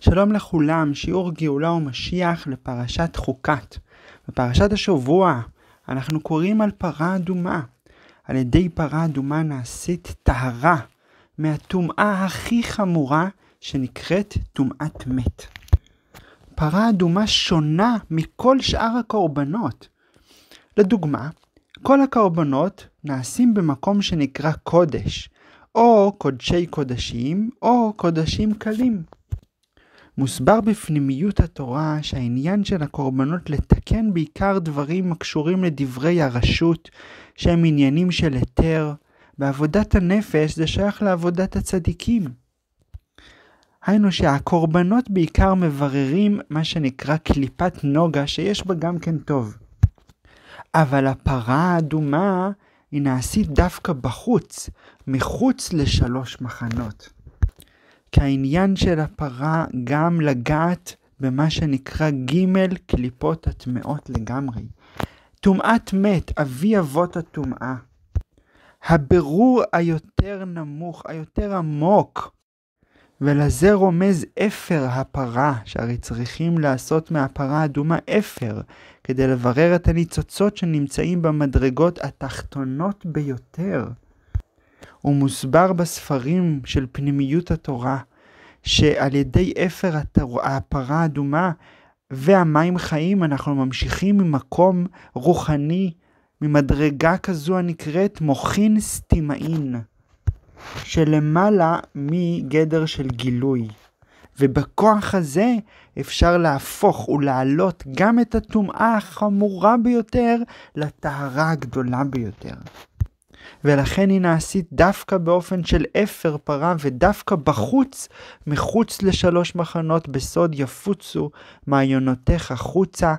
שלום לכולם, שיעור גאולה ומשיח לפרשת חוקת. בפרשת השבוע אנחנו קוראים על פרה אדומה. על ידי פרה אדומה נעשית טהרה מהטומאה הכי חמורה שנקראת טומאת מת. פרה אדומה שונה מכל שאר הקורבנות. לדוגמה, כל הקורבנות נעשים במקום שנקרא קודש, או קודשי קודשים, או קודשים קלים. מוסבר בפנימיות התורה שהעניין של הקורבנות לתקן בעיקר דברים הקשורים לדברי הרשות, שהם עניינים של היתר, בעבודת הנפש זה שייך לעבודת הצדיקים. היינו שהקורבנות בעיקר מבררים מה שנקרא קליפת נוגה שיש בה גם כן טוב. אבל הפרה האדומה היא נעשית דווקא בחוץ, מחוץ לשלוש מחנות. כי העניין של הפרה גם לגעת במה שנקרא ג' קליפות הטמעות לגמרי. טומאת מת, אבי אבות הטומאה. הבירור היותר נמוך, היותר עמוק, ולזה רומז אפר הפרה, שהרי צריכים לעשות מהפרה אדומה אפר, כדי לברר את הניצוצות שנמצאים במדרגות התחתונות ביותר. הוא מוסבר בספרים של פנימיות התורה, שעל ידי אפר התורה, הפרה האדומה והמים חיים אנחנו ממשיכים ממקום רוחני, ממדרגה כזו הנקראת מוחין סטימאין, שלמעלה מגדר של גילוי. ובכוח הזה אפשר להפוך ולהעלות גם את הטומאה החמורה ביותר לטהרה הגדולה ביותר. ולכן היא נעשית דווקא באופן של אפר פרה ודווקא בחוץ, מחוץ לשלוש מחנות בסוד יפוצו מעיונותיך חוצה.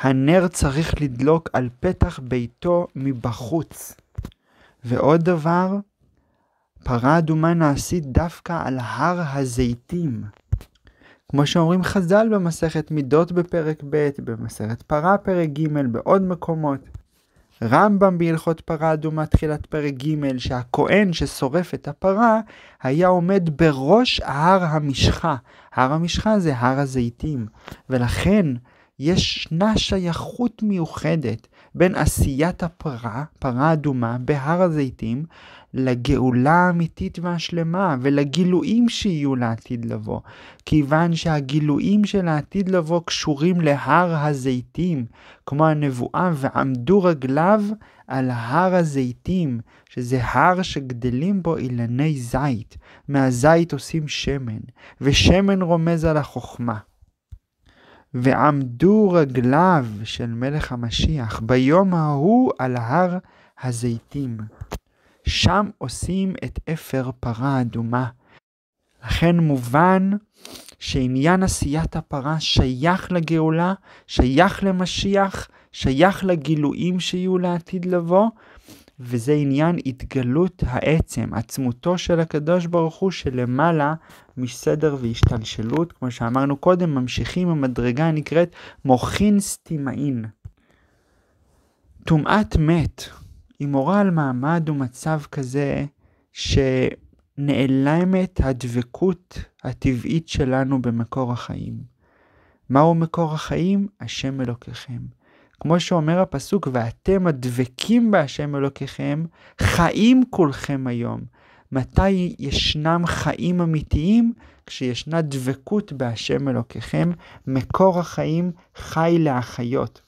הנר צריך לדלוק על פתח ביתו מבחוץ. ועוד דבר, פרה אדומה נעשית דווקא על הר הזיתים. כמו שאומרים חז"ל במסכת מידות בפרק ב', במסכת פרה פרק ג', בעוד מקומות. רמב"ם בהלכות פרה אדומה תחילת פרק ג' שהכהן ששורף את הפרה היה עומד בראש הר המשחה. הר המשחה זה הר הזיתים. ולכן ישנה שייכות מיוחדת בין עשיית הפרה, פרה אדומה, בהר הזיתים, לגאולה האמיתית והשלמה ולגילויים שיהיו לעתיד לבוא, כיוון שהגילויים של העתיד לבוא קשורים להר הזיתים, כמו הנבואה ועמדו רגליו על הר הזיתים, שזה הר שגדלים בו אילני זית, מהזית עושים שמן, ושמן רומז על החוכמה. ועמדו רגליו של מלך המשיח ביום ההוא על הר הזיתים. שם עושים את אפר פרה אדומה. לכן מובן שעניין עשיית הפרה שייך לגאולה, שייך למשיח, שייך לגילויים שיהיו לעתיד לבוא, וזה עניין התגלות העצם, עצמותו של הקדוש ברוך הוא שלמעלה מסדר והשתלשלות, כמו שאמרנו קודם, ממשיכים המדרגה הנקראת מוחין סטימאין. טומאת מת היא מורה על מעמד ומצב כזה שנעלמת הדבקות הטבעית שלנו במקור החיים. מהו מקור החיים? השם אלוקיכם. כמו שאומר הפסוק, ואתם הדבקים בהשם אלוקיכם, חיים כולכם היום. מתי ישנם חיים אמיתיים? כשישנה דבקות בהשם אלוקיכם, מקור החיים חי להחיות.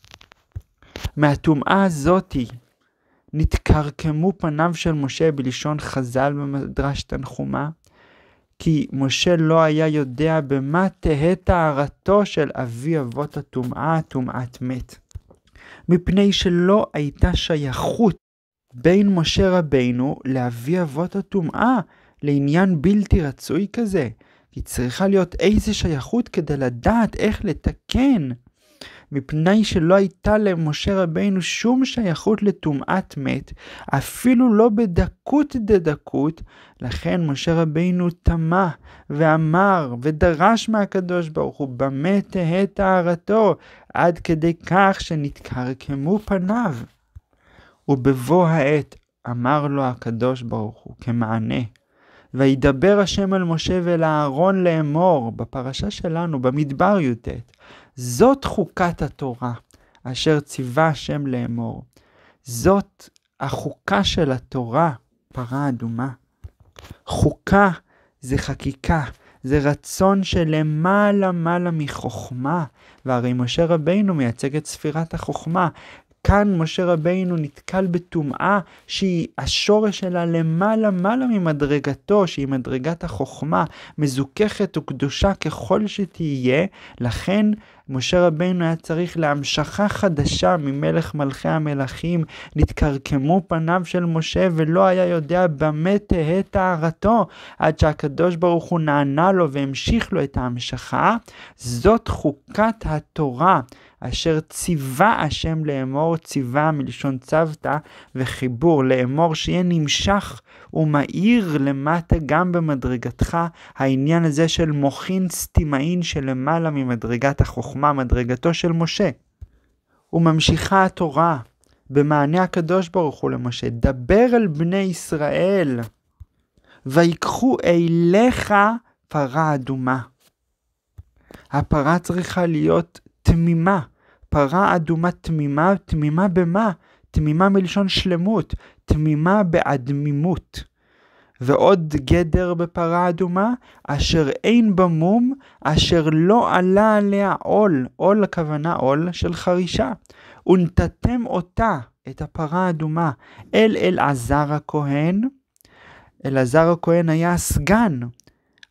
מהטומאה הזאתי נתקרקמו פניו של משה בלשון חז"ל במדרש תנחומה, כי משה לא היה יודע במה תהא טהרתו של אבי אבות הטומאה, טומאת מת. מפני שלא הייתה שייכות בין משה רבינו לאבי אבות הטומאה לעניין בלתי רצוי כזה, כי צריכה להיות איזה שייכות כדי לדעת איך לתקן. מפני שלא הייתה למשה רבינו שום שייכות לטומאת מת, אפילו לא בדקות דדקות, לכן משה רבינו תמה ואמר ודרש מהקדוש ברוך הוא, במה תהא טהרתו, עד כדי כך שנתקרקמו פניו. ובבוא העת אמר לו הקדוש ברוך הוא כמענה, וידבר השם אל משה ואל אהרון לאמור, בפרשה שלנו, במדבר י"ט, זאת חוקת התורה, אשר ציווה השם לאמור. זאת החוקה של התורה, פרה אדומה. חוקה זה חקיקה, זה רצון שלמעלה מעלה מחוכמה, והרי משה רבינו מייצג את ספירת החוכמה, כאן משה רבינו נתקל בטומאה שהיא השורש שלה למעלה מעלה ממדרגתו, שהיא מדרגת החוכמה, מזוככת וקדושה ככל שתהיה, לכן משה רבינו היה צריך להמשכה חדשה ממלך מלכי המלכים, נתקרקמו פניו של משה ולא היה יודע במה תהא טהרתו, עד שהקדוש ברוך הוא נענה לו והמשיך לו את ההמשכה. זאת חוקת התורה. אשר ציווה השם לאמור, ציווה מלשון צוותא וחיבור, לאמור שיהיה נמשך ומאיר למטה גם במדרגתך, העניין הזה של מוחין סתימאין שלמעלה ממדרגת החוכמה, מדרגתו של משה. וממשיכה התורה במענה הקדוש ברוך הוא למשה, דבר אל בני ישראל, ויקחו אליך פרה אדומה. הפרה צריכה להיות תמימה, פרה אדומה תמימה, תמימה במה? תמימה מלשון שלמות, תמימה באדמימות. ועוד גדר בפרה אדומה, אשר אין בה מום, אשר לא עלה עליה עול, עול הכוונה עול של חרישה. ונתתם אותה, את הפרה האדומה, אל אלעזר הכהן. אלעזר הכהן היה הסגן,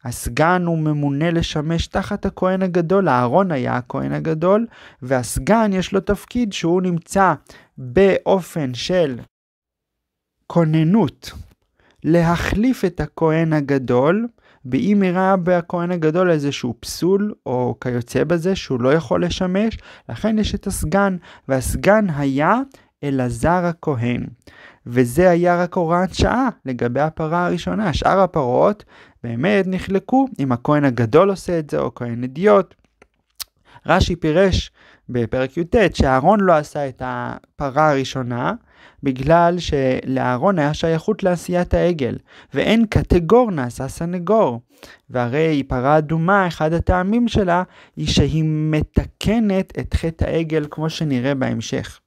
הסגן הוא ממונה לשמש תחת הכהן הגדול, אהרון היה הכהן הגדול, והסגן יש לו תפקיד שהוא נמצא באופן של כוננות, להחליף את הכהן הגדול, ואם יראה בכהן הגדול איזשהו פסול או כיוצא בזה שהוא לא יכול לשמש, לכן יש את הסגן, והסגן היה אלעזר הכהן. וזה היה רק הוראת שעה לגבי הפרה הראשונה. שאר הפרות באמת נחלקו אם הכהן הגדול עושה את זה או כהן אדיוט. רש"י פירש בפרק י"ט שאהרון לא עשה את הפרה הראשונה בגלל שלאהרון היה שייכות לעשיית העגל ואין קטגור נעשה סנגור והרי פרה אדומה אחד הטעמים שלה היא שהיא מתקנת את חטא העגל כמו שנראה בהמשך.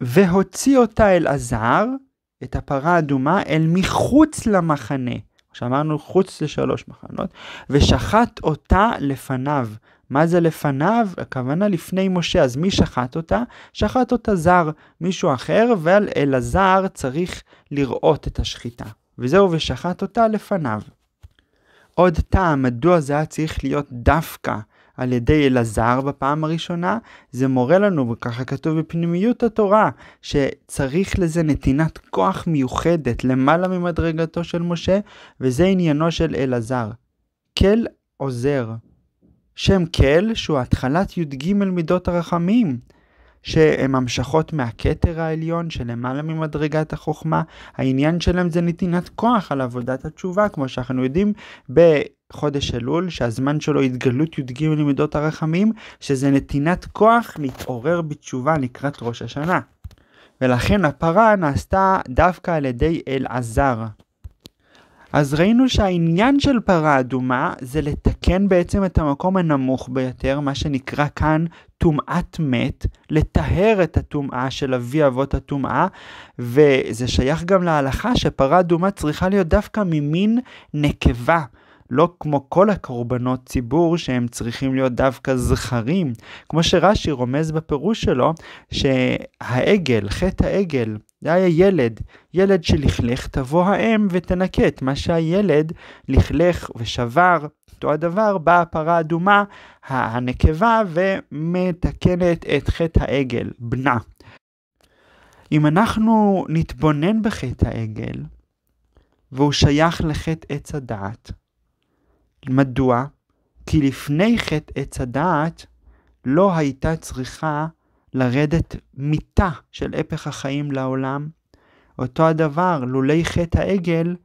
והוציא אותה עזר את הפרה האדומה אל מחוץ למחנה שאמרנו חוץ לשלוש מחנות, ושחט אותה לפניו. מה זה לפניו? הכוונה לפני משה. אז מי שחט אותה? שחט אותה זר, מישהו אחר, ועל אלעזר צריך לראות את השחיטה. וזהו, ושחט אותה לפניו. עוד טעם מדוע זה היה צריך להיות דווקא על ידי אלעזר בפעם הראשונה, זה מורה לנו, וככה כתוב בפנימיות התורה, שצריך לזה נתינת כוח מיוחדת למעלה ממדרגתו של משה, וזה עניינו של אלעזר. כל עוזר. שם כל שהוא התחלת י"ג מידות הרחמים. שהן המשכות מהכתר העליון שלמעלה ממדרגת החוכמה, העניין שלהם זה נתינת כוח על עבודת התשובה, כמו שאנחנו יודעים בחודש אלול, שהזמן שלו התגלות י"ג למידות הרחמים, שזה נתינת כוח להתעורר בתשובה לקראת ראש השנה. ולכן הפרה נעשתה דווקא על ידי אלעזר. אז ראינו שהעניין של פרה אדומה זה לתקן בעצם את המקום הנמוך ביותר, מה שנקרא כאן טומאת מת, לטהר את הטומאה של אבי אבות הטומאה, וזה שייך גם להלכה שפרה אדומה צריכה להיות דווקא ממין נקבה. לא כמו כל הקורבנות ציבור שהם צריכים להיות דווקא זכרים, כמו שרש"י רומז בפירוש שלו, שהעגל, חטא העגל, זה היה ילד, ילד שלכלך תבוא האם ותנקה את מה שהילד לכלך ושבר, אותו הדבר באה הפרה האדומה, הנקבה, ומתקנת את חטא העגל, בנה. אם אנחנו נתבונן בחטא העגל, והוא שייך לחטא עץ הדעת, מדוע? כי לפני חטא עץ הדעת לא הייתה צריכה לרדת מיתה של הפך החיים לעולם. אותו הדבר, לולי חטא העגל,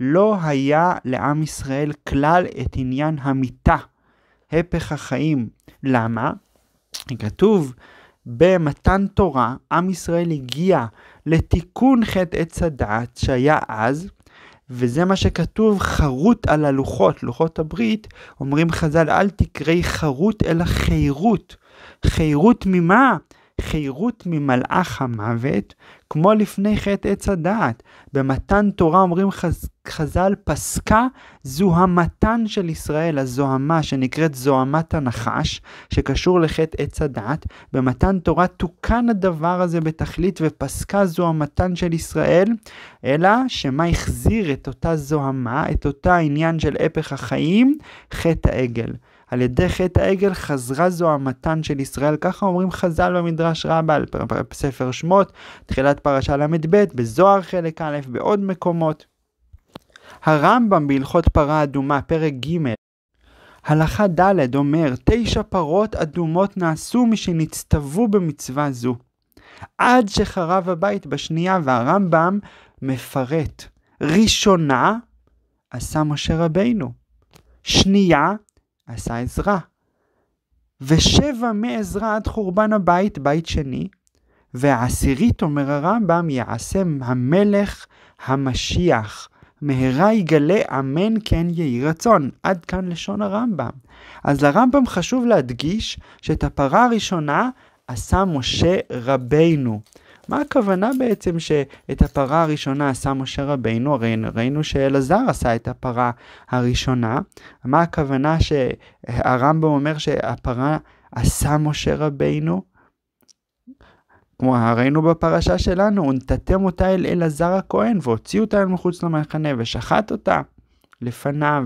לא היה לעם ישראל כלל את עניין המיתה, הפך החיים. למה? כתוב במתן תורה, עם ישראל הגיע לתיקון חטא עץ הדעת שהיה אז, וזה מה שכתוב חרוט על הלוחות, לוחות הברית, אומרים חז"ל אל תקראי חרוט אלא חירות. חירות ממה? חירות ממלאך המוות, כמו לפני חטא עץ הדעת. במתן תורה אומרים חז, חז"ל, פסקה זוהמתן של ישראל, הזוהמה שנקראת זוהמת הנחש, שקשור לחטא עץ הדעת. במתן תורה תוקן הדבר הזה בתכלית ופסקה זוהמתן של ישראל, אלא שמה החזיר את אותה זוהמה, את אותה עניין של הפך החיים, חטא העגל. על ידי חטא העגל חזרה זוהמתן של ישראל, ככה אומרים חז"ל במדרש רבה על ספר שמות, תחילת פרשה ל"ב, בזוהר חלק א', בעוד מקומות. הרמב"ם בהלכות פרה אדומה, פרק ג', הלכה ד' אומר, תשע פרות אדומות נעשו משנצטוו במצווה זו. עד שחרב הבית בשנייה, והרמב"ם מפרט. ראשונה, עשה משה רבינו. שנייה, עשה עזרה. ושבע מעזרה עד חורבן הבית, בית שני, והעשירית, אומר הרמב"ם, יעשה המלך המשיח. מהרה יגלה אמן כן יהי רצון. עד כאן לשון הרמב"ם. אז לרמב"ם חשוב להדגיש שאת הפרה הראשונה עשה משה רבינו. מה הכוונה בעצם שאת הפרה הראשונה עשה משה רבינו? הרי ראינו שאלעזר עשה את הפרה הראשונה. מה הכוונה שהרמב"ם אומר שהפרה עשה משה רבינו? כמו הראינו בפרשה שלנו, ונתתם אותה אל אלעזר הכהן, והוציאו אותה אל מחוץ למחנה, ושחט אותה לפניו.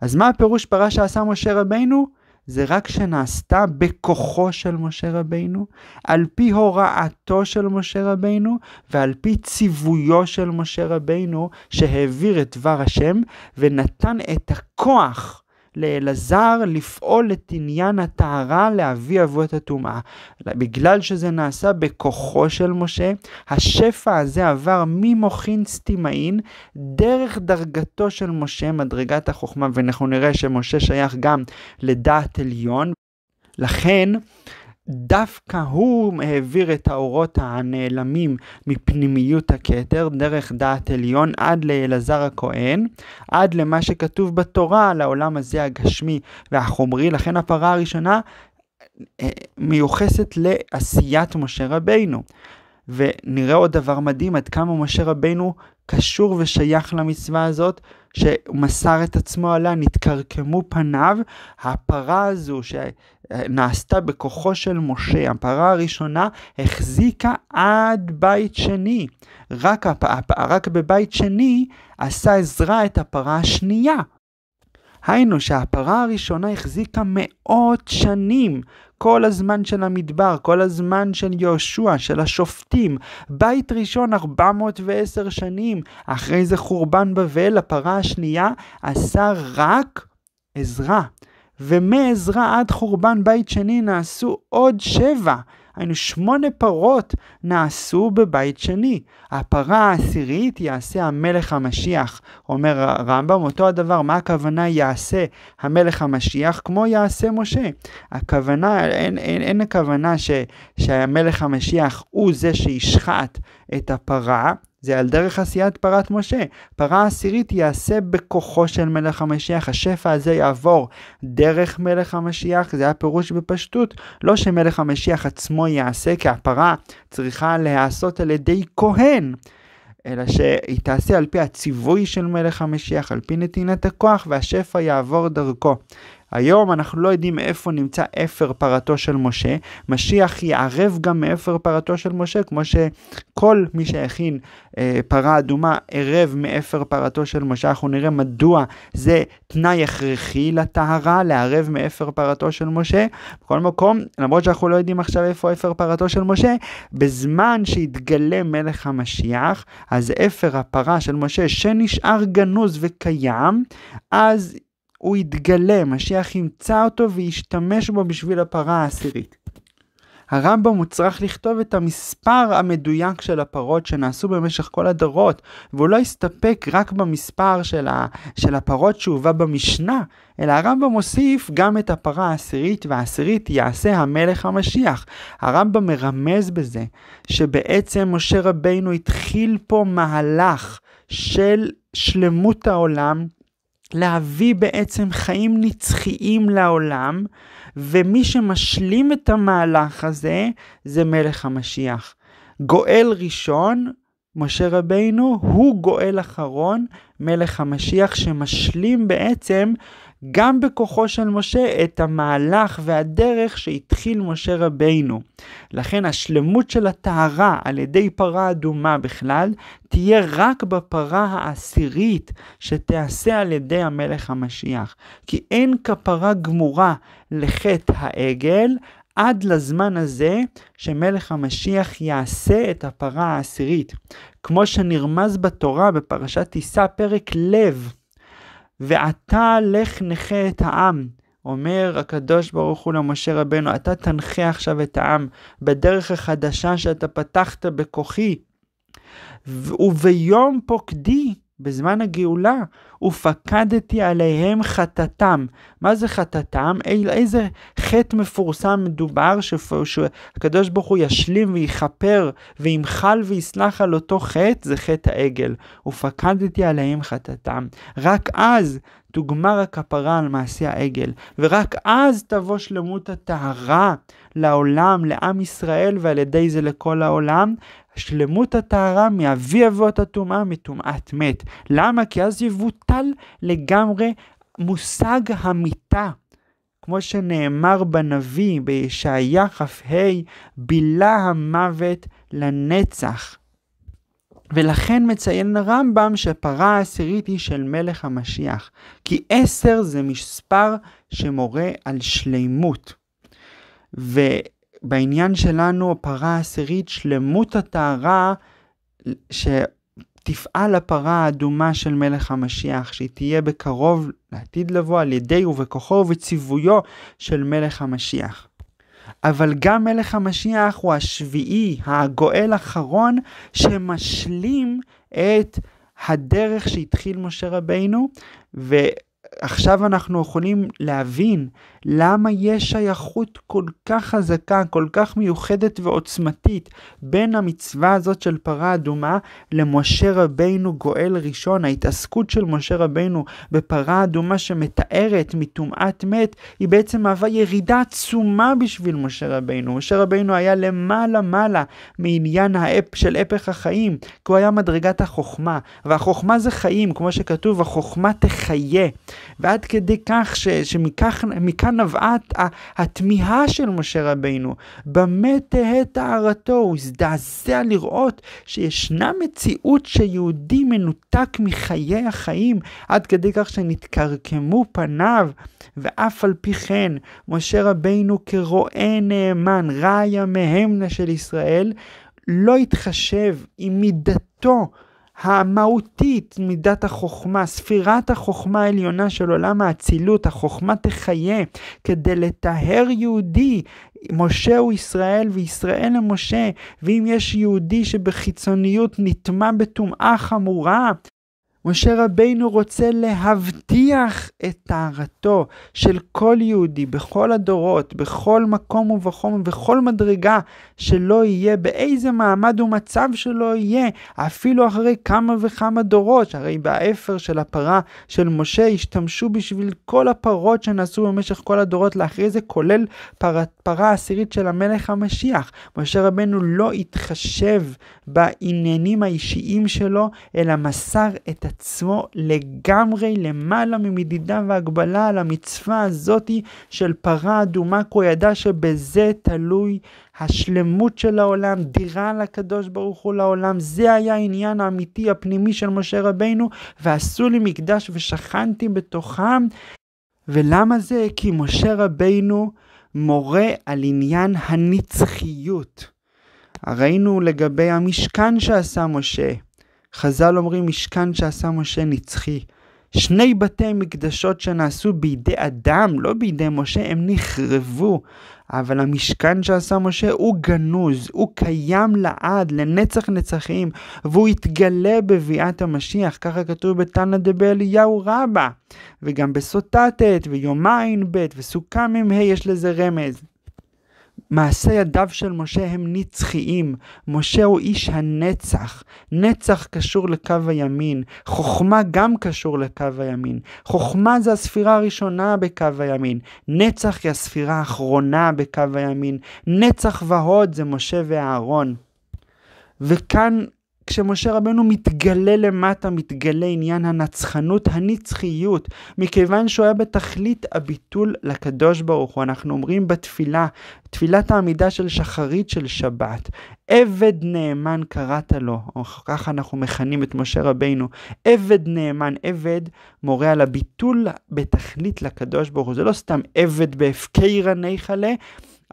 אז מה הפירוש פרה שעשה משה רבינו? זה רק שנעשתה בכוחו של משה רבינו, על פי הוראתו של משה רבינו ועל פי ציוויו של משה רבינו שהעביר את דבר השם ונתן את הכוח לאלעזר לפעול את עניין הטהרה להביא אבות הטומאה. בגלל שזה נעשה בכוחו של משה, השפע הזה עבר ממוחין סטימאין דרך דרגתו של משה, מדרגת החוכמה, ואנחנו נראה שמשה שייך גם לדעת עליון. לכן דווקא הוא העביר את האורות הנעלמים מפנימיות הכתר דרך דעת עליון עד לאלעזר הכהן, עד למה שכתוב בתורה על העולם הזה הגשמי והחומרי, לכן הפרה הראשונה אה, מיוחסת לעשיית משה רבינו. ונראה עוד דבר מדהים עד כמה משה רבינו קשור ושייך למצווה הזאת, שמסר את עצמו עליה, נתקרקמו פניו, הפרה הזו שנעשתה בכוחו של משה, הפרה הראשונה, החזיקה עד בית שני. רק, הפ... רק בבית שני עשה עזרא את הפרה השנייה. היינו שהפרה הראשונה החזיקה מאות שנים, כל הזמן של המדבר, כל הזמן של יהושע, של השופטים. בית ראשון 410 שנים, אחרי זה חורבן בבל, הפרה השנייה, עשה רק עזרה. ומעזרה עד חורבן בית שני נעשו עוד שבע. היינו שמונה פרות נעשו בבית שני. הפרה העשירית יעשה המלך המשיח. אומר הרמב"ם, אותו הדבר, מה הכוונה יעשה המלך המשיח? כמו יעשה משה. הכוונה, אין, אין, אין הכוונה ש, שהמלך המשיח הוא זה שישחט את הפרה, זה על דרך עשיית פרת משה. פרה עשירית יעשה בכוחו של מלך המשיח. השפע הזה יעבור דרך מלך המשיח, זה הפירוש בפשטות. לא שמלך המשיח עצמו יעשה, כי הפרה צריכה להיעשות על ידי כהן. אלא שהיא תעשה על פי הציווי של מלך המשיח, על פי נתינת הכוח, והשפע יעבור דרכו. היום אנחנו לא יודעים איפה נמצא אפר פרתו של משה, משיח יערב גם מאפר פרתו של משה, כמו שכל מי שהכין אה, פרה אדומה ערב מאפר פרתו של משה, אנחנו נראה מדוע זה תנאי הכרחי לטהרה, לערב מאפר פרתו של משה. בכל מקום, למרות שאנחנו לא יודעים עכשיו איפה אפר פרתו של משה, בזמן שהתגלה מלך המשיח, אז אפר הפרה של משה שנשאר גנוז וקיים, אז הוא יתגלה, משיח ימצא אותו וישתמש בו בשביל הפרה העשירית. הרמב"ם הוא לכתוב את המספר המדויק של הפרות שנעשו במשך כל הדורות, והוא לא הסתפק רק במספר של, ה, של הפרות שהובא במשנה, אלא הרמב"ם מוסיף גם את הפרה העשירית, והעשירית יעשה המלך המשיח. הרמב"ם מרמז בזה שבעצם משה רבינו התחיל פה מהלך של שלמות העולם להביא בעצם חיים נצחיים לעולם, ומי שמשלים את המהלך הזה זה מלך המשיח. גואל ראשון, משה רבינו, הוא גואל אחרון, מלך המשיח, שמשלים בעצם גם בכוחו של משה את המהלך והדרך שהתחיל משה רבינו. לכן השלמות של הטהרה על ידי פרה אדומה בכלל, תהיה רק בפרה העשירית שתיעשה על ידי המלך המשיח. כי אין כפרה גמורה לחטא העגל, עד לזמן הזה שמלך המשיח יעשה את הפרה העשירית, כמו שנרמז בתורה בפרשת תישא פרק לב. ועתה לך נכה את העם. אומר הקדוש ברוך הוא למשה רבנו, אתה תנחה עכשיו את העם בדרך החדשה שאתה פתחת בכוחי. וביום פוקדי בזמן הגאולה, ופקדתי עליהם חטאתם. מה זה חטאתם? איזה חטא מפורסם מדובר שהקדוש ברוך הוא ישלים ויכפר וימחל ויסלח על אותו חטא? זה חטא העגל. ופקדתי עליהם חטאתם. רק אז תוגמר הכפרה על מעשי העגל, ורק אז תבוא שלמות הטהרה לעולם, לעם ישראל, ועל ידי זה לכל העולם, שלמות הטהרה מאבי אבות הטומאה מטומאת מת. למה? כי אז יבוטל לגמרי מושג המיתה. כמו שנאמר בנביא בישעיה כ"ה, בילה המוות לנצח. ולכן מציין הרמב"ם שהפרה העשירית היא של מלך המשיח, כי עשר זה מספר שמורה על שלימות. ו- בעניין שלנו הפרה העשירית שלמות הטהרה שתפעל הפרה האדומה של מלך המשיח, שהיא תהיה בקרוב לעתיד לבוא על ידי ובכוחו ובציוויו של מלך המשיח. אבל גם מלך המשיח הוא השביעי, הגואל האחרון שמשלים את הדרך שהתחיל משה רבינו, ועכשיו אנחנו יכולים להבין למה יש שייכות כל כך חזקה, כל כך מיוחדת ועוצמתית בין המצווה הזאת של פרה אדומה למשה רבינו גואל ראשון? ההתעסקות של משה רבינו בפרה אדומה שמתארת מטומאת מת, היא בעצם מהווה ירידה עצומה בשביל משה רבינו. משה רבינו היה למעלה מעלה מעניין האפ של הפך החיים, כי הוא היה מדרגת החוכמה, והחוכמה זה חיים, כמו שכתוב, החוכמה תחיה. ועד כדי כך ש, שמכאן נבעה התמיהה של משה רבינו. במה תהא טהרתו? הוא הזדעזע לראות שישנה מציאות שיהודי מנותק מחיי החיים, עד כדי כך שנתקרקמו פניו, ואף על פי כן, משה רבינו כרועה נאמן, רעיה מהמנה של ישראל, לא התחשב עם מידתו המהותית, מידת החוכמה, ספירת החוכמה העליונה של עולם האצילות, החוכמה תחיה כדי לטהר יהודי. משה הוא ישראל וישראל למשה, ואם יש יהודי שבחיצוניות נטמע בטומאה חמורה, משה רבינו רוצה להבטיח את טהרתו של כל יהודי בכל הדורות, בכל מקום ובחום ובכל מדרגה שלא יהיה, באיזה מעמד ומצב שלא יהיה, אפילו אחרי כמה וכמה דורות, שהרי באפר של הפרה של משה השתמשו בשביל כל הפרות שנעשו במשך כל הדורות לאחרי זה, כולל פרה, פרה עשירית של המלך המשיח. משה רבינו לא התחשב בעניינים האישיים שלו, אלא מסר את עצמו לגמרי למעלה ממדידה והגבלה על המצווה הזאתי של פרה אדומה, כי הוא ידע שבזה תלוי השלמות של העולם, דירה לקדוש ברוך הוא לעולם, זה היה העניין האמיתי הפנימי של משה רבינו, ועשו לי מקדש ושכנתי בתוכם. ולמה זה? כי משה רבינו מורה על עניין הנצחיות. ראינו לגבי המשכן שעשה משה. חז"ל אומרים משכן שעשה משה נצחי. שני בתי מקדשות שנעשו בידי אדם, לא בידי משה, הם נחרבו. אבל המשכן שעשה משה הוא גנוז, הוא קיים לעד, לנצח נצחים, והוא יתגלה בביאת המשיח, ככה כתוב בתנא דבי אליהו רבא, וגם בסוטט ויומין ב' וסוכה מ"ה יש לזה רמז. מעשי ידיו של משה הם נצחיים. משה הוא איש הנצח. נצח קשור לקו הימין. חוכמה גם קשור לקו הימין. חוכמה זה הספירה הראשונה בקו הימין. נצח היא הספירה האחרונה בקו הימין. נצח והוד זה משה ואהרון. וכאן כשמשה רבנו מתגלה למטה, מתגלה עניין הנצחנות, הנצחיות, מכיוון שהוא היה בתכלית הביטול לקדוש ברוך הוא. אנחנו אומרים בתפילה, תפילת העמידה של שחרית של שבת, עבד נאמן קראת לו, או ככה אנחנו מכנים את משה רבנו, עבד נאמן, עבד מורה על הביטול בתכלית לקדוש ברוך הוא. זה לא סתם עבד בהפקי רניך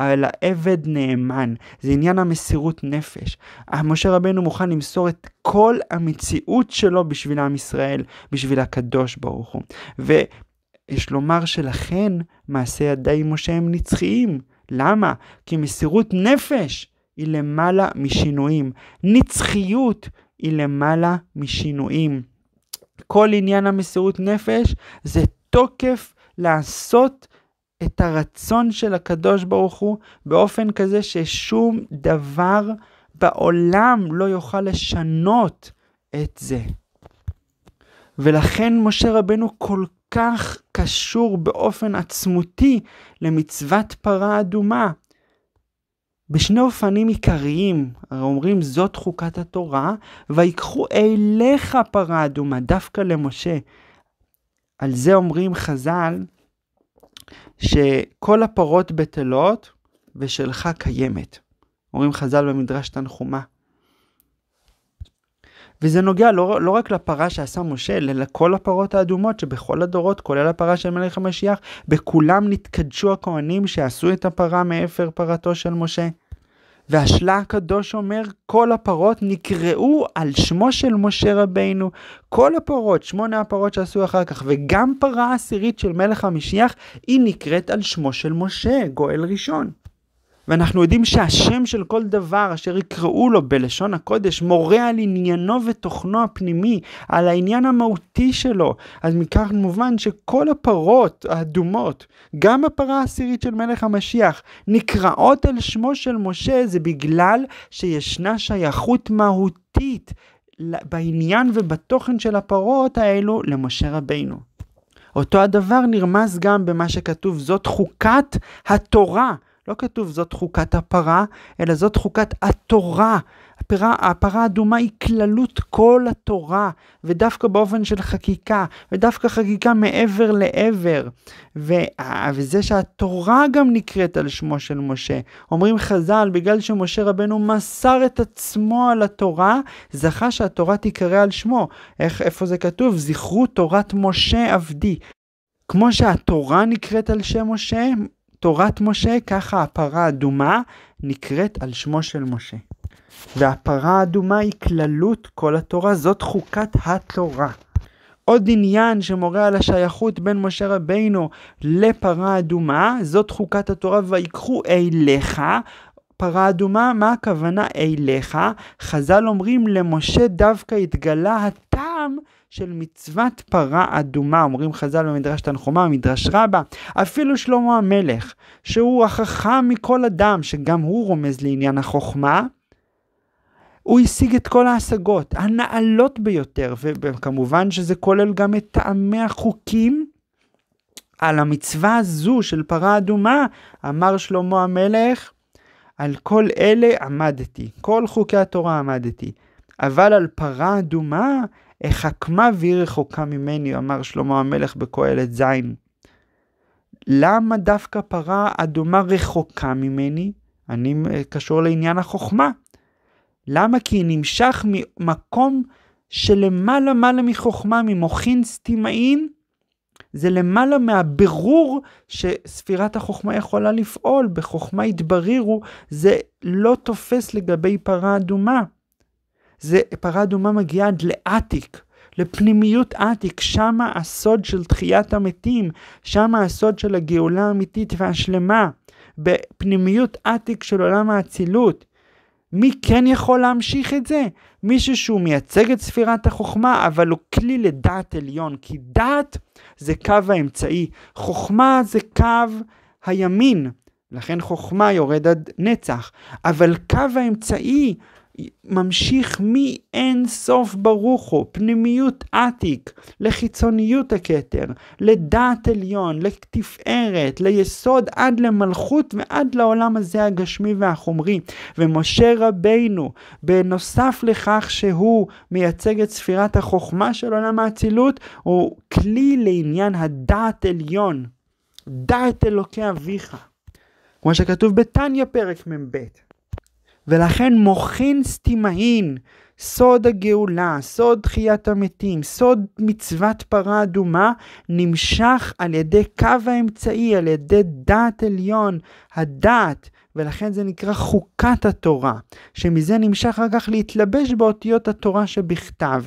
אלא עבד נאמן. זה עניין המסירות נפש. משה רבנו מוכן למסור את כל המציאות שלו בשביל עם ישראל, בשביל הקדוש ברוך הוא. ויש לומר שלכן מעשי ידי משה הם נצחיים. למה? כי מסירות נפש היא למעלה משינויים. נצחיות היא למעלה משינויים. כל עניין המסירות נפש זה תוקף לעשות את הרצון של הקדוש ברוך הוא באופן כזה ששום דבר בעולם לא יוכל לשנות את זה. ולכן משה רבנו כל כך קשור באופן עצמותי למצוות פרה אדומה. בשני אופנים עיקריים, אומרים זאת חוקת התורה, ויקחו אליך פרה אדומה, דווקא למשה. על זה אומרים חז"ל, שכל הפרות בטלות ושלך קיימת. אומרים חז"ל במדרש תנחומה. וזה נוגע לא, לא רק לפרה שעשה משה, אלא לכל הפרות האדומות שבכל הדורות, כולל הפרה של מלך המשיח, בכולם נתקדשו הכהנים שעשו את הפרה מאפר פרתו של משה. והשלה הקדוש אומר, כל הפרות נקראו על שמו של משה רבינו. כל הפרות, שמונה הפרות שעשו אחר כך, וגם פרה עשירית של מלך המשיח, היא נקראת על שמו של משה, גואל ראשון. ואנחנו יודעים שהשם של כל דבר אשר יקראו לו בלשון הקודש מורה על עניינו ותוכנו הפנימי, על העניין המהותי שלו. אז מכך מובן שכל הפרות האדומות, גם הפרה העשירית של מלך המשיח, נקראות על שמו של משה זה בגלל שישנה שייכות מהותית בעניין ובתוכן של הפרות האלו למשה רבינו. אותו הדבר נרמז גם במה שכתוב זאת חוקת התורה. לא כתוב זאת חוקת הפרה, אלא זאת חוקת התורה. הפרה, הפרה האדומה היא כללות כל התורה, ודווקא באופן של חקיקה, ודווקא חקיקה מעבר לעבר. ו, וזה שהתורה גם נקראת על שמו של משה. אומרים חז"ל, בגלל שמשה רבנו מסר את עצמו על התורה, זכה שהתורה תיקרא על שמו. איך, איפה זה כתוב? זכרו תורת משה עבדי. כמו שהתורה נקראת על שם משה, תורת משה, ככה הפרה האדומה נקראת על שמו של משה. והפרה האדומה היא כללות כל התורה, זאת חוקת התורה. עוד עניין שמורה על השייכות בין משה רבינו לפרה אדומה, זאת חוקת התורה ויקחו אליך. פרה אדומה, מה הכוונה אליך? חז"ל אומרים למשה דווקא התגלה אתה של מצוות פרה אדומה, אומרים חז"ל במדרש תנחומה, במדרש רבה, אפילו שלמה המלך, שהוא החכם מכל אדם, שגם הוא רומז לעניין החוכמה, הוא השיג את כל ההשגות הנעלות ביותר, וכמובן שזה כולל גם את טעמי החוקים. על המצווה הזו של פרה אדומה, אמר שלמה המלך, על כל אלה עמדתי, כל חוקי התורה עמדתי, אבל על פרה אדומה החכמה והיא רחוקה ממני, אמר שלמה המלך בקהלת ז'. למה דווקא פרה אדומה רחוקה ממני? אני אה, קשור לעניין החוכמה. למה? כי היא נמשך ממקום שלמעלה מעלה מחוכמה, ממוחין סתימאין, זה למעלה מהבירור שספירת החוכמה יכולה לפעול, בחוכמה התברירו, זה לא תופס לגבי פרה אדומה. זה פרה אדומה מגיעה עד לעתיק, לפנימיות עתיק, שם הסוד של תחיית המתים, שם הסוד של הגאולה האמיתית והשלמה, בפנימיות עתיק של עולם האצילות. מי כן יכול להמשיך את זה? מישהו שהוא מייצג את ספירת החוכמה, אבל הוא כלי לדעת עליון, כי דעת זה קו האמצעי, חוכמה זה קו הימין, לכן חוכמה יורד עד נצח, אבל קו האמצעי ממשיך מאין סוף ברוך הוא, פנימיות עתיק, לחיצוניות הכתר, לדעת עליון, לתפארת, ליסוד עד למלכות ועד לעולם הזה הגשמי והחומרי. ומשה רבינו, בנוסף לכך שהוא מייצג את ספירת החוכמה של עולם האצילות, הוא כלי לעניין הדעת עליון. דע את אלוקי אביך. כמו שכתוב בתניא פרק מ"ב. ולכן מוחין סתימהין, סוד הגאולה, סוד תחיית המתים, סוד מצוות פרה אדומה, נמשך על ידי קו האמצעי, על ידי דעת עליון, הדעת, ולכן זה נקרא חוקת התורה, שמזה נמשך אחר כך להתלבש באותיות התורה שבכתב.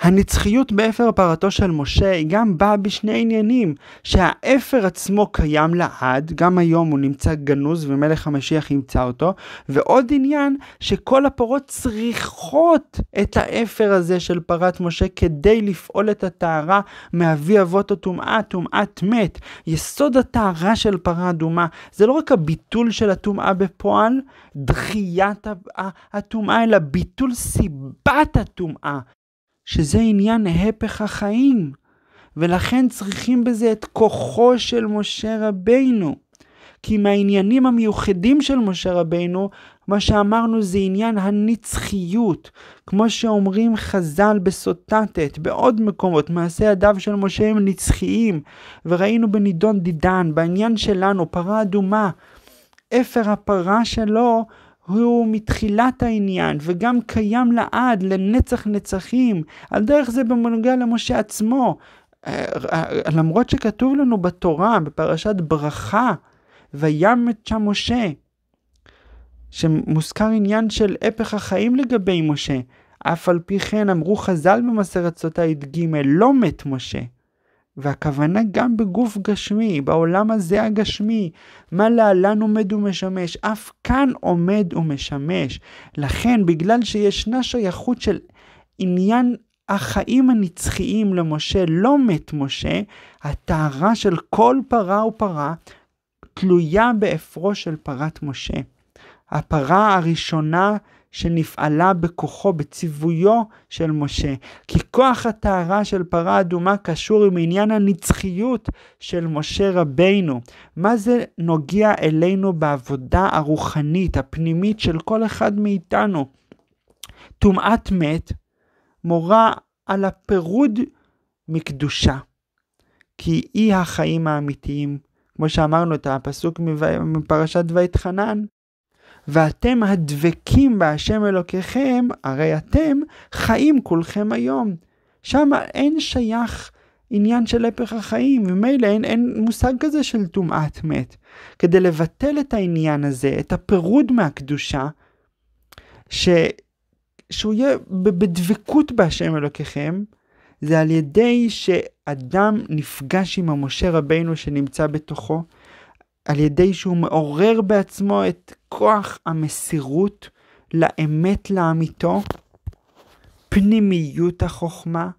הנצחיות באפר פרתו של משה היא גם באה בשני עניינים, שהאפר עצמו קיים לעד, גם היום הוא נמצא גנוז ומלך המשיח ימצא אותו, ועוד עניין שכל הפרות צריכות את האפר הזה של פרת משה כדי לפעול את הטהרה מאבי אבות הטומאה, טומאת מת. יסוד הטהרה של פרה אדומה זה לא רק הביטול של הטומאה בפועל, דחיית הטומאה, אלא ביטול סיבת הטומאה. שזה עניין הפך החיים, ולכן צריכים בזה את כוחו של משה רבינו. כי מהעניינים המיוחדים של משה רבינו, מה שאמרנו זה עניין הנצחיות, כמו שאומרים חז"ל בסוטטת, בעוד מקומות, מעשי הדף של משה הם נצחיים, וראינו בנידון דידן, בעניין שלנו, פרה אדומה, אפר הפרה שלו הוא מתחילת העניין וגם קיים לעד, לנצח נצחים. על דרך זה בנוגע למשה עצמו. אה, אה, אה, למרות שכתוב לנו בתורה, בפרשת ברכה, וימת שם משה, שמוזכר עניין של הפך החיים לגבי משה. אף על פי כן אמרו חז"ל במסכת סוטה י"ג, לא מת משה. והכוונה גם בגוף גשמי, בעולם הזה הגשמי. מה להלן עומד ומשמש? אף כאן עומד ומשמש. לכן, בגלל שישנה שייכות של עניין החיים הנצחיים למשה, לא מת משה, הטהרה של כל פרה ופרה תלויה באפרו של פרת משה. הפרה הראשונה שנפעלה בכוחו, בציוויו של משה. כי כוח הטהרה של פרה אדומה קשור עם עניין הנצחיות של משה רבינו. מה זה נוגע אלינו בעבודה הרוחנית, הפנימית של כל אחד מאיתנו? טומאת מת מורה על הפירוד מקדושה, כי היא החיים האמיתיים. כמו שאמרנו את הפסוק מפרשת ויתחנן, ואתם הדבקים בהשם אלוקיכם, הרי אתם חיים כולכם היום. שם אין שייך עניין של הפך החיים, ומילא אין, אין מושג כזה של טומאת מת. כדי לבטל את העניין הזה, את הפירוד מהקדושה, ש... שהוא יהיה בדבקות בהשם אלוקיכם, זה על ידי שאדם נפגש עם המשה רבינו שנמצא בתוכו, על ידי שהוא מעורר בעצמו את כוח המסירות לאמת לאמיתו, פנימיות החוכמה,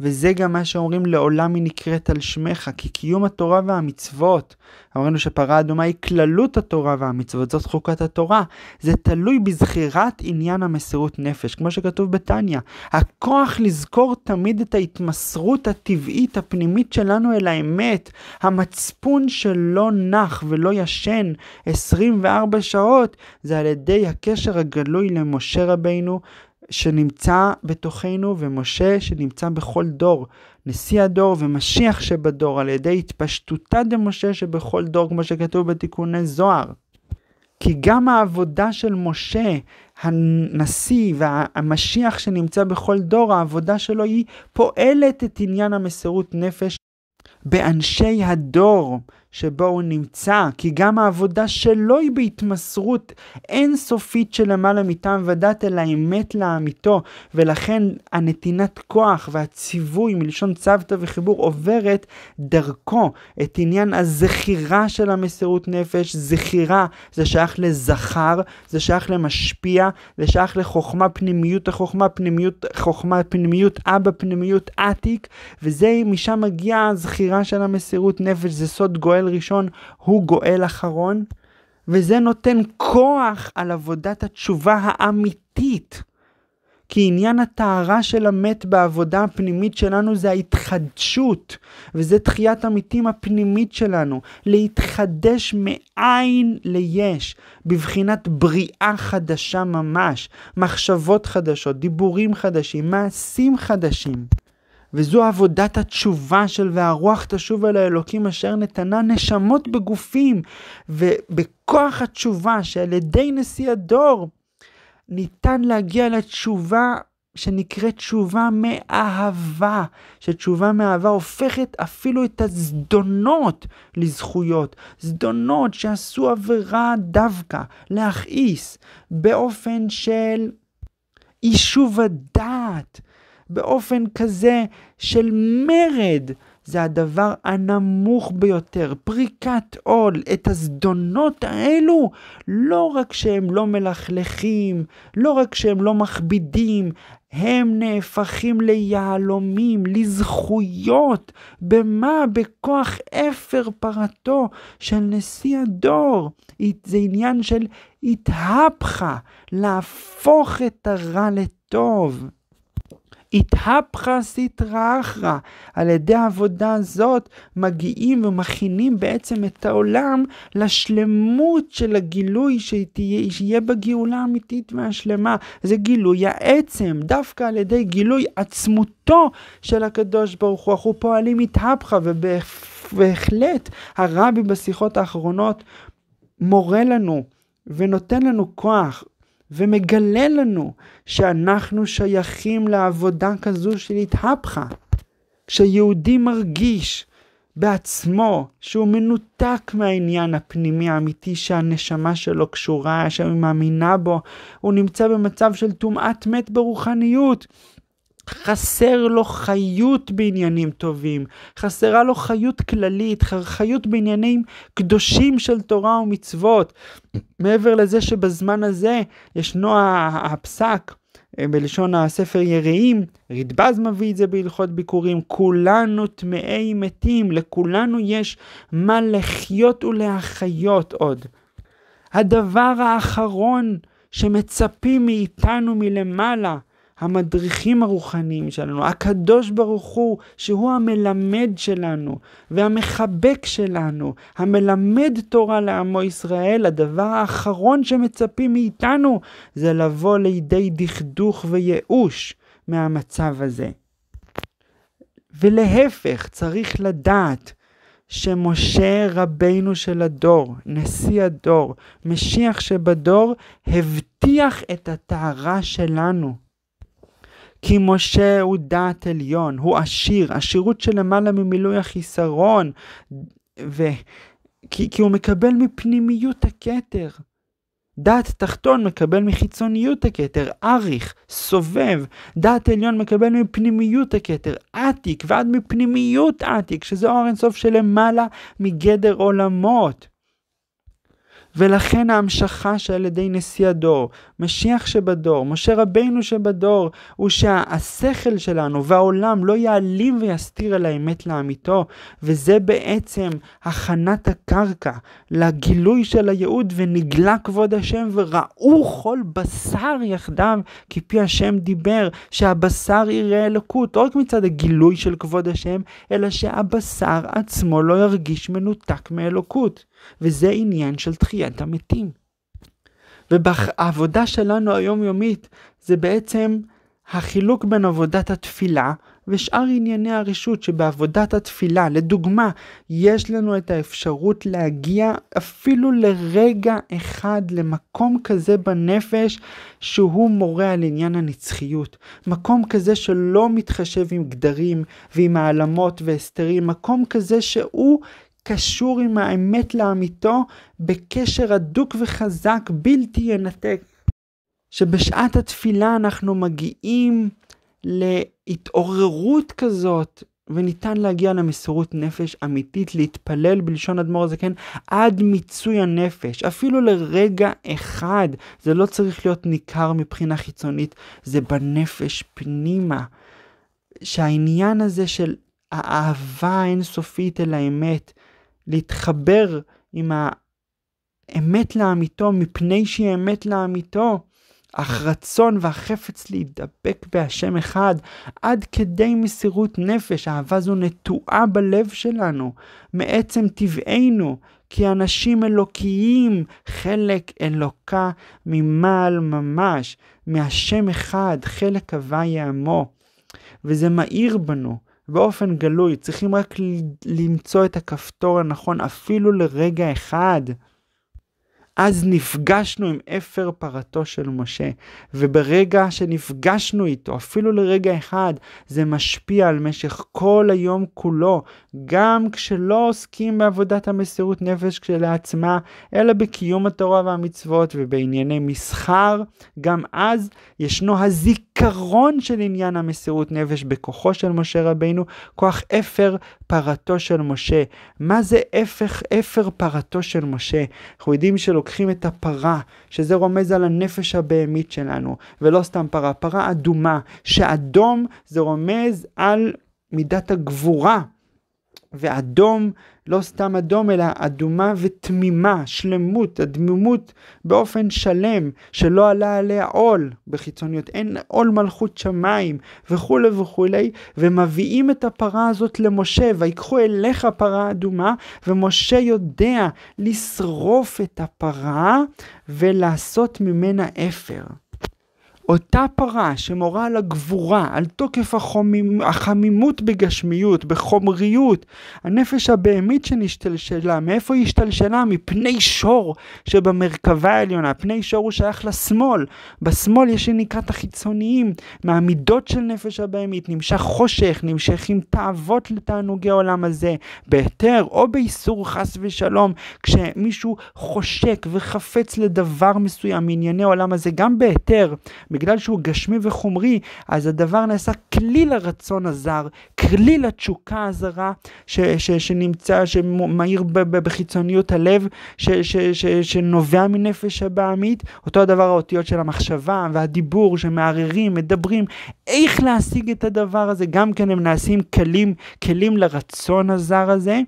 וזה גם מה שאומרים לעולם היא נקראת על שמך, כי קיום התורה והמצוות, אמרנו שפרה אדומה היא כללות התורה והמצוות, זאת חוקת התורה. זה תלוי בזכירת עניין המסירות נפש, כמו שכתוב בתניא. הכוח לזכור תמיד את ההתמסרות הטבעית הפנימית שלנו אל האמת, המצפון שלא נח ולא ישן 24 שעות, זה על ידי הקשר הגלוי למשה רבינו שנמצא בתוכנו ומשה שנמצא בכל דור, נשיא הדור ומשיח שבדור על ידי התפשטותא דמשה שבכל דור כמו שכתוב בתיקוני זוהר. כי גם העבודה של משה, הנשיא והמשיח שנמצא בכל דור, העבודה שלו היא פועלת את עניין המסירות נפש באנשי הדור שבו הוא נמצא, כי גם העבודה שלו היא בהתמסרות אינסופית של למעלה מטעם ודת, אלא אמת לאמיתו, ולכן הנתינת כוח והציווי מלשון צוותא וחיבור עוברת דרכו את עניין הזכירה של המסירות נפש, זכירה זה שייך לזכר, זה שייך למשפיע, זה שייך לחוכמה פנימיות החוכמה, פנימיות חוכמה, פנימיות אבא, פנימיות עתיק, וזה משם מגיעה הזכירה של המסירות נפש, זה סוד גואל גואל ראשון, הוא גואל אחרון, וזה נותן כוח על עבודת התשובה האמיתית. כי עניין הטהרה של המת בעבודה הפנימית שלנו זה ההתחדשות, וזה תחיית המתים הפנימית שלנו, להתחדש מאין ליש, בבחינת בריאה חדשה ממש, מחשבות חדשות, דיבורים חדשים, מעשים חדשים. וזו עבודת התשובה של והרוח תשוב אל האלוקים אשר נתנה נשמות בגופים, ובכוח התשובה שעל ידי נשיא הדור ניתן להגיע לתשובה שנקראת תשובה מאהבה, שתשובה מאהבה הופכת אפילו את הזדונות לזכויות. זדונות שעשו עבירה דווקא, להכעיס, באופן של יישוב הדעת. באופן כזה של מרד. זה הדבר הנמוך ביותר, פריקת עול, את הזדונות האלו, לא רק שהם לא מלכלכים, לא רק שהם לא מכבידים, הם נהפכים ליהלומים, לזכויות, במה? בכוח אפר פרתו של נשיא הדור. זה עניין של התהפכה, להפוך את הרע לטוב. התהפכה סטרא אחרא. על ידי העבודה הזאת מגיעים ומכינים בעצם את העולם לשלמות של הגילוי שתהיה, שיהיה בגאולה האמיתית והשלמה. זה גילוי העצם, דווקא על ידי גילוי עצמותו של הקדוש ברוך הוא. אנחנו פועלים התהפכה ובהחלט הרבי בשיחות האחרונות מורה לנו ונותן לנו כוח ומגלה לנו שאנחנו שייכים לעבודה כזו של התהפכה. כשיהודי מרגיש בעצמו שהוא מנותק מהעניין הפנימי האמיתי שהנשמה שלו קשורה, שהיא מאמינה בו, הוא נמצא במצב של טומאת מת ברוחניות. חסר לו חיות בעניינים טובים, חסרה לו חיות כללית, חיות בעניינים קדושים של תורה ומצוות. מעבר לזה שבזמן הזה ישנו הפסק אה, בלשון הספר יראים, רדב"ז מביא את זה בהלכות ביקורים, כולנו טמאי מתים, לכולנו יש מה לחיות ולהחיות עוד. הדבר האחרון שמצפים מאיתנו מלמעלה, המדריכים הרוחניים שלנו, הקדוש ברוך הוא, שהוא המלמד שלנו והמחבק שלנו, המלמד תורה לעמו ישראל, הדבר האחרון שמצפים מאיתנו זה לבוא לידי דכדוך וייאוש מהמצב הזה. ולהפך, צריך לדעת שמשה רבינו של הדור, נשיא הדור, משיח שבדור, הבטיח את הטהרה שלנו. כי משה הוא דעת עליון, הוא עשיר, עשירות שלמעלה ממילוי החיסרון, ו... כי, כי הוא מקבל מפנימיות הכתר. דעת תחתון מקבל מחיצוניות הכתר, אריך, סובב, דעת עליון מקבל מפנימיות הכתר, עתיק, ועד מפנימיות עתיק, שזה אור אינסוף שלמעלה מגדר עולמות. ולכן ההמשכה שעל ידי נשיא הדור, משיח שבדור, משה רבינו שבדור, הוא שהשכל שלנו והעולם לא יעלים ויסתיר אל האמת לאמיתו, וזה בעצם הכנת הקרקע לגילוי של הייעוד ונגלה כבוד השם וראו כל בשר יחדיו כי פי השם דיבר שהבשר יראה אלוקות, לא רק מצד הגילוי של כבוד השם, אלא שהבשר עצמו לא ירגיש מנותק מאלוקות. וזה עניין של תחיית המתים. ובעבודה שלנו היומיומית זה בעצם החילוק בין עבודת התפילה ושאר ענייני הרשות שבעבודת התפילה, לדוגמה, יש לנו את האפשרות להגיע אפילו לרגע אחד למקום כזה בנפש שהוא מורה על עניין הנצחיות. מקום כזה שלא מתחשב עם גדרים ועם העלמות והסתרים, מקום כזה שהוא קשור עם האמת לאמיתו בקשר הדוק וחזק בלתי ינתק. שבשעת התפילה אנחנו מגיעים להתעוררות כזאת וניתן להגיע למסירות נפש אמיתית, להתפלל בלשון אדמו"ר הזקן כן, עד מיצוי הנפש, אפילו לרגע אחד. זה לא צריך להיות ניכר מבחינה חיצונית, זה בנפש פנימה. שהעניין הזה של האהבה האינסופית אל האמת, להתחבר עם האמת לאמיתו מפני שהיא אמת לאמיתו. אך רצון והחפץ להידבק בהשם אחד, עד כדי מסירות נפש, אהבה זו נטועה בלב שלנו, מעצם טבענו, כי אנשים אלוקיים, חלק אלוקה ממעל ממש, מהשם אחד, חלק הוויה עמו. וזה מאיר בנו, באופן גלוי, צריכים רק למצוא את הכפתור הנכון אפילו לרגע אחד. אז נפגשנו עם אפר פרתו של משה, וברגע שנפגשנו איתו, אפילו לרגע אחד, זה משפיע על משך כל היום כולו, גם כשלא עוסקים בעבודת המסירות נפש כשלעצמה, אלא בקיום התורה והמצוות ובענייני מסחר, גם אז ישנו הזיכרון של עניין המסירות נפש בכוחו של משה רבינו, כוח אפר פרתו של משה. מה זה הפך אפר פרתו של משה? אנחנו יודעים שלוקחים את הפרה, שזה רומז על הנפש הבהמית שלנו, ולא סתם פרה, פרה אדומה, שאדום זה רומז על מידת הגבורה. ואדום לא סתם אדום אלא אדומה ותמימה, שלמות, הדמימות באופן שלם, שלא עלה עליה עול בחיצוניות, אין עול מלכות שמיים וכולי וכולי, ומביאים את הפרה הזאת למשה, ויקחו אליך פרה אדומה, ומשה יודע לשרוף את הפרה ולעשות ממנה אפר. אותה פרה שמורה על הגבורה, על תוקף החומים, החמימות בגשמיות, בחומריות, הנפש הבהמית שנשתלשלה, מאיפה היא השתלשלה? מפני שור שבמרכבה העליונה. פני שור הוא שייך לשמאל, בשמאל יש שנקראת החיצוניים, מהמידות של נפש הבהמית, נמשך חושך, עם תאוות לתענוגי העולם הזה, בהיתר או באיסור חס ושלום, כשמישהו חושק וחפץ לדבר מסוים מענייני העולם הזה, גם בהיתר. בגלל שהוא גשמי וחומרי, אז הדבר נעשה כלי לרצון הזר, כלי לתשוקה הזרה ש, ש, שנמצא, שמאיר בחיצוניות הלב, ש, ש, ש, שנובע מנפש הבעמית. אותו הדבר האותיות של המחשבה והדיבור שמערערים, מדברים, איך להשיג את הדבר הזה, גם כן הם נעשים כלים, כלים לרצון הזר הזה.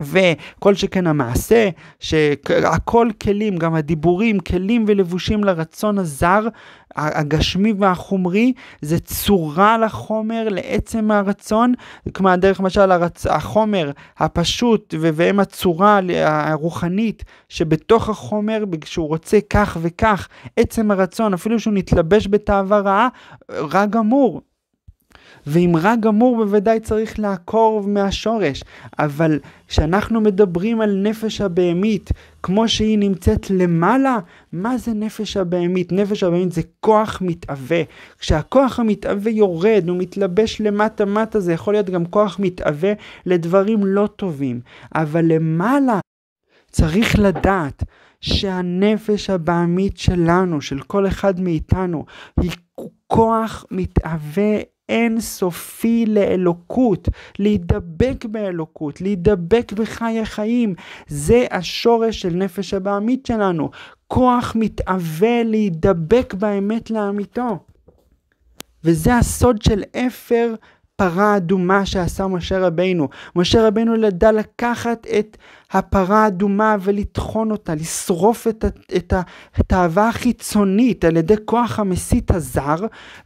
וכל שכן המעשה, שהכל כלים, גם הדיבורים, כלים ולבושים לרצון הזר, הגשמי והחומרי, זה צורה לחומר, לעצם הרצון, כלומר דרך משל הרצ... החומר הפשוט, והם הצורה הרוחנית שבתוך החומר, כשהוא רוצה כך וכך, עצם הרצון, אפילו שהוא נתלבש בתאווה רעה, רע גמור, ואם רע גמור בוודאי צריך לעקור מהשורש, אבל כשאנחנו מדברים על נפש הבהמית, כמו שהיא נמצאת למעלה, מה זה נפש הבהמית? נפש הבהמית זה כוח מתאווה. כשהכוח המתאווה יורד, הוא מתלבש למטה-מטה, זה יכול להיות גם כוח מתאווה לדברים לא טובים, אבל למעלה צריך לדעת שהנפש הבעמית שלנו, של כל אחד מאיתנו, היא כוח מתאווה אינסופי לאלוקות, להידבק באלוקות, להידבק בחי החיים. זה השורש של נפש הבעמית שלנו. כוח מתאווה להידבק באמת לאמיתו. וזה הסוד של אפר פרה אדומה שעשה משה רבינו. משה רבינו ידע לקחת את הפרה האדומה ולטחון אותה, לשרוף את, את התאווה החיצונית על ידי כוח המסית הזר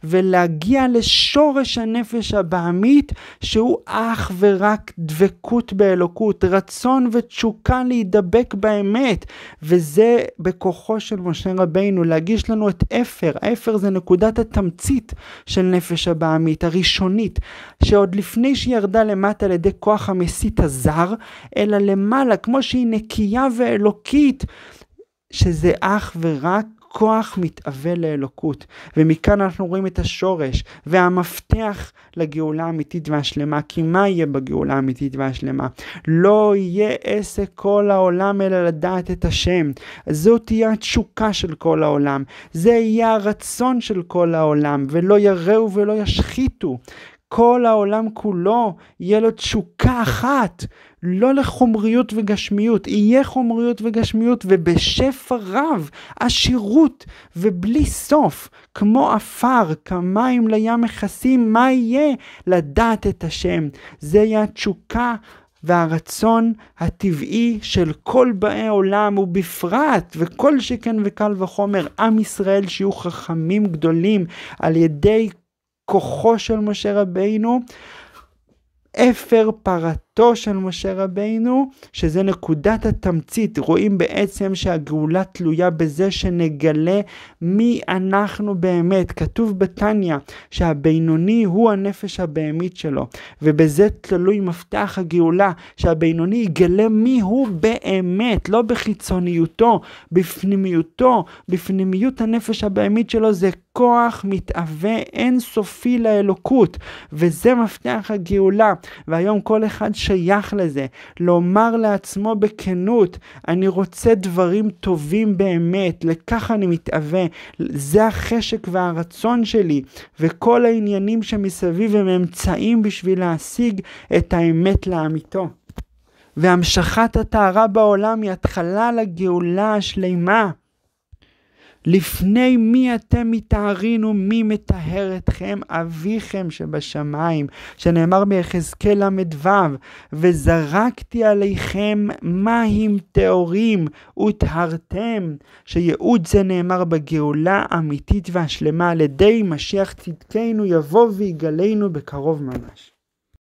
ולהגיע לשורש הנפש הבעמית שהוא אך ורק דבקות באלוקות, רצון ותשוקה להידבק באמת וזה בכוחו של משה רבינו להגיש לנו את אפר, האפר זה נקודת התמצית של נפש הבעמית הראשונית שעוד לפני ירדה למטה על ידי כוח המסית הזר אלא למעלה כמו שהיא נקייה ואלוקית, שזה אך ורק כוח מתאווה לאלוקות. ומכאן אנחנו רואים את השורש והמפתח לגאולה האמיתית והשלמה. כי מה יהיה בגאולה האמיתית והשלמה? לא יהיה עסק כל העולם אלא לדעת את השם. זו תהיה התשוקה של כל העולם. זה יהיה הרצון של כל העולם. ולא יראו ולא ישחיתו. כל העולם כולו יהיה לו תשוקה אחת לא לחומריות וגשמיות, יהיה חומריות וגשמיות ובשפע רב, עשירות ובלי סוף, כמו עפר, כמים לים מכסים, מה יהיה? לדעת את השם. זה יהיה התשוקה והרצון הטבעי של כל באי עולם ובפרט וכל שכן וקל וחומר עם ישראל שיהיו חכמים גדולים על ידי כוחו של משה רבינו אפר פרת. גאולתו של משה רבינו, שזה נקודת התמצית. רואים בעצם שהגאולה תלויה בזה שנגלה מי אנחנו באמת. כתוב בתניא שהבינוני הוא הנפש הבהמית שלו, ובזה תלוי מפתח הגאולה, שהבינוני יגלה מי הוא באמת, לא בחיצוניותו, בפנימיותו, בפנימיות הנפש הבהמית שלו זה כוח מתאווה אינסופי לאלוקות, וזה מפתח הגאולה. והיום כל אחד שייך לזה. לומר לעצמו בכנות, אני רוצה דברים טובים באמת, לכך אני מתאווה, זה החשק והרצון שלי, וכל העניינים שמסביב הם אמצעים בשביל להשיג את האמת לאמיתו. והמשכת הטהרה בעולם היא התחלה לגאולה השלימה. לפני מי אתם מטהרין ומי מטהר אתכם? אביכם שבשמיים, שנאמר ביחזקאל ל"ו, וזרקתי עליכם מים טהורים וטהרתם, שייעוד זה נאמר בגאולה אמיתית והשלמה על ידי משיח צדקנו יבוא ויגלנו בקרוב ממש.